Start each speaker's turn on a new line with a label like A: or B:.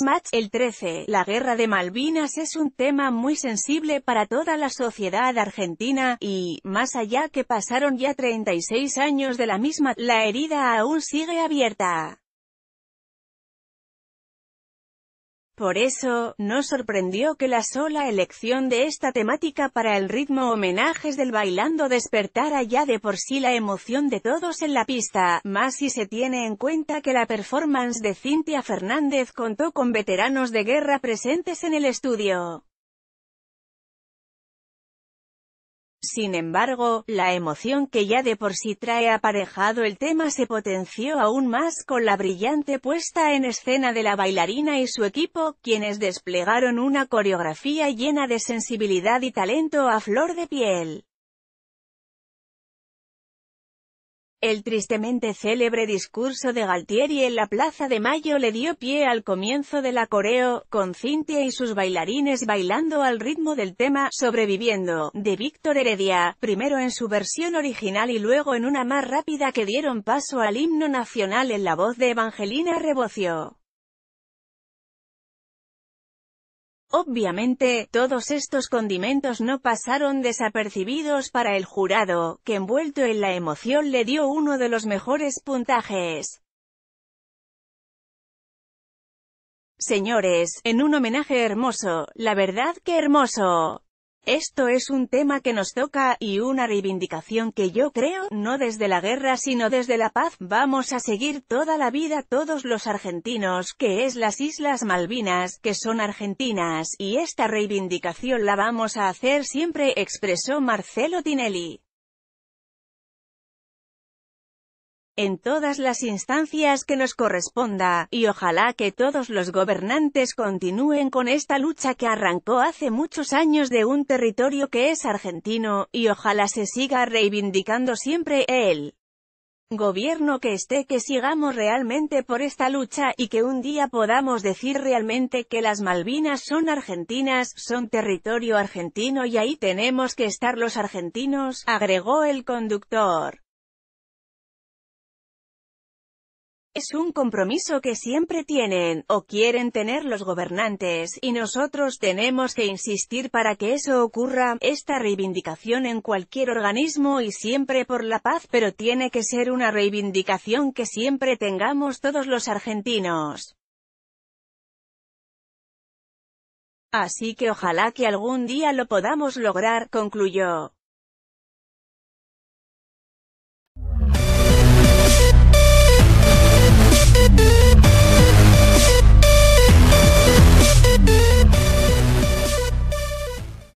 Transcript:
A: Match, el 13. La guerra de Malvinas es un tema muy sensible para toda la sociedad argentina, y, más allá que pasaron ya 36 años de la misma, la herida aún sigue abierta. Por eso, no sorprendió que la sola elección de esta temática para el ritmo homenajes del bailando despertara ya de por sí la emoción de todos en la pista, más si se tiene en cuenta que la performance de Cintia Fernández contó con veteranos de guerra presentes en el estudio. Sin embargo, la emoción que ya de por sí trae aparejado el tema se potenció aún más con la brillante puesta en escena de la bailarina y su equipo, quienes desplegaron una coreografía llena de sensibilidad y talento a flor de piel. El tristemente célebre discurso de Galtieri en la Plaza de Mayo le dio pie al comienzo de la coreo, con Cintia y sus bailarines bailando al ritmo del tema «Sobreviviendo», de Víctor Heredia, primero en su versión original y luego en una más rápida que dieron paso al himno nacional en la voz de Evangelina Rebocio. Obviamente, todos estos condimentos no pasaron desapercibidos para el jurado, que envuelto en la emoción le dio uno de los mejores puntajes. Señores, en un homenaje hermoso, la verdad que hermoso. Esto es un tema que nos toca, y una reivindicación que yo creo, no desde la guerra sino desde la paz, vamos a seguir toda la vida todos los argentinos, que es las Islas Malvinas, que son argentinas, y esta reivindicación la vamos a hacer siempre, expresó Marcelo Tinelli. en todas las instancias que nos corresponda, y ojalá que todos los gobernantes continúen con esta lucha que arrancó hace muchos años de un territorio que es argentino, y ojalá se siga reivindicando siempre el gobierno que esté que sigamos realmente por esta lucha y que un día podamos decir realmente que las Malvinas son argentinas, son territorio argentino y ahí tenemos que estar los argentinos, agregó el conductor. Es un compromiso que siempre tienen, o quieren tener los gobernantes, y nosotros tenemos que insistir para que eso ocurra, esta reivindicación en cualquier organismo y siempre por la paz, pero tiene que ser una reivindicación que siempre tengamos todos los argentinos. Así que ojalá que algún día lo podamos lograr, concluyó.